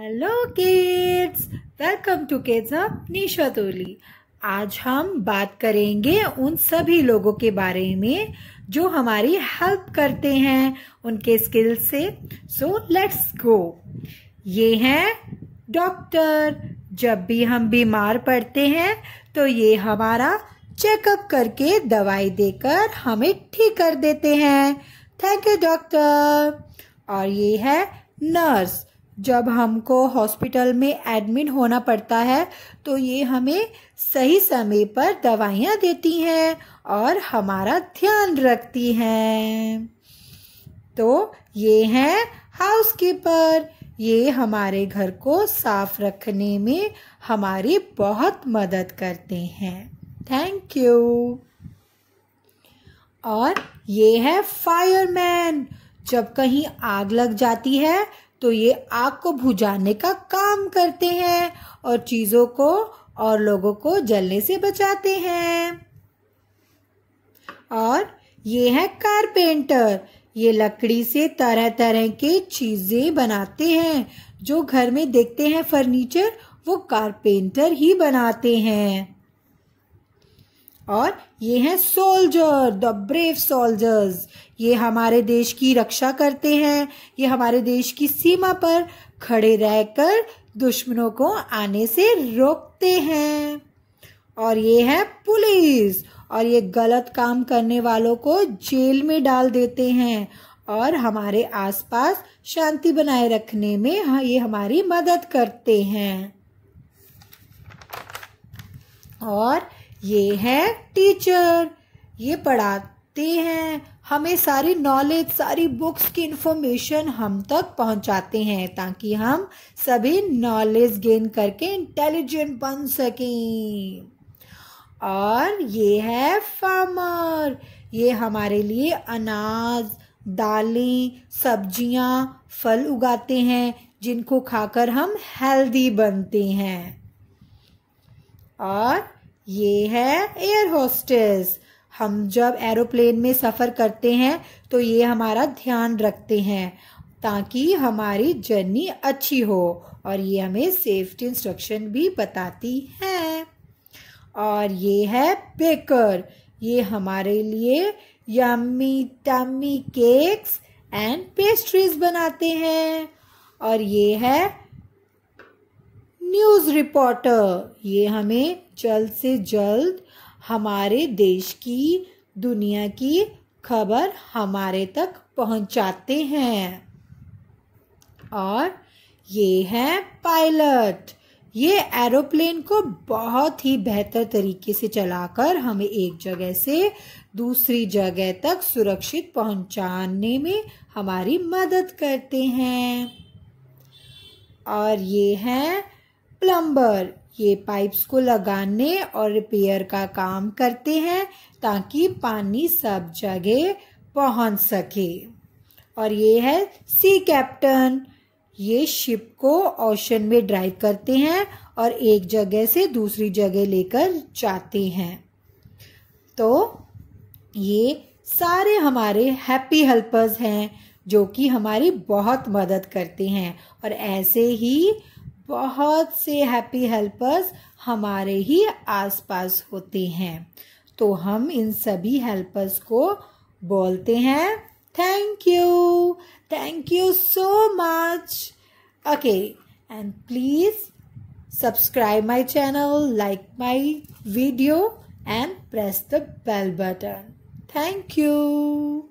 hello kids welcome to kids up Nisha तोली आज हम बात करेंगे उन सभी लोगों के बारे में जो हमारी हेल्प करते हैं उनके स्किल से सो लेट्स गो ये हैं डॉक्टर जब भी हम बीमार पड़ते हैं तो ये हमारा चेकअप करके दवाई देकर हमें ठीक कर देते हैं थैंक यू डॉक्टर और ये है नर्स जब हमको हॉस्पिटल में एडमिट होना पड़ता है तो ये हमें सही समय पर दवाइयाँ देती हैं और हमारा ध्यान रखती हैं तो ये हैं हाउस कीपर ये हमारे घर को साफ रखने में हमारी बहुत मदद करते हैं थैंक यू और ये है फायरमैन जब कहीं आग लग जाती है तो ये आग को बुझाने का काम करते हैं और चीज़ों को और लोगों को जलने से बचाते हैं और ये है कारपेंटर ये लकड़ी से तरह तरह के चीज़ें बनाते हैं जो घर में देखते हैं फर्नीचर वो कारपेंटर ही बनाते हैं और ये हैं सोल्जर द ब्रेव सोल्जर्स ये हमारे देश की रक्षा करते हैं ये हमारे देश की सीमा पर खड़े रहकर दुश्मनों को आने से रोकते हैं और ये है पुलिस और ये गलत काम करने वालों को जेल में डाल देते हैं और हमारे आसपास शांति बनाए रखने में ये हमारी मदद करते हैं और ये है टीचर ये पढ़ाते हैं हमें सारी नॉलेज सारी बुक्स की इंफॉर्मेशन हम तक पहुंचाते हैं ताकि हम सभी नॉलेज गेन करके इंटेलिजेंट बन सकें और ये है फार्मर ये हमारे लिए अनाज दालें सब्जियां फल उगाते हैं जिनको खाकर हम हेल्दी बनते हैं और ये है एयर होस्टेस हम जब एरोप्लेन में सफ़र करते हैं तो ये हमारा ध्यान रखते हैं ताकि हमारी जर्नी अच्छी हो और ये हमें सेफ्टी इंस्ट्रक्शन भी बताती हैं और ये है बेकर ये हमारे लिए yummy tummy cakes and pastries बनाते हैं और ये है न्यूज रिपोर्टर ये हमें जल्द से जल्द हमारे देश की दुनिया की खबर हमारे तक पहुंचाते हैं और ये है पायलट ये एरोप्लेन को बहुत ही बेहतर तरीके से चलाकर हमें एक जगह से दूसरी जगह तक सुरक्षित पहुंचाने में हमारी मदद करते हैं और ये हैं प्लम्बर ये पाइप्स को लगाने और रिपेयर का काम करते हैं ताकि पानी सब जगह पहुंच सके और ये है सी कैप्टन ये शिप को ओशन में ड्राइव करते हैं और एक जगह से दूसरी जगह लेकर जाते हैं तो ये सारे हमारे हैप्पी हेल्पर्स हैं जो कि हमारी बहुत मदद करते हैं और ऐसे ही बहुत से हैप्पी हेल्पर्स हमारे ही आसपास होते हैं तो हम इन सभी हेल्पर्स को बोलते हैं thank you thank you so much okay and please subscribe my channel like my video and press the bell button thank you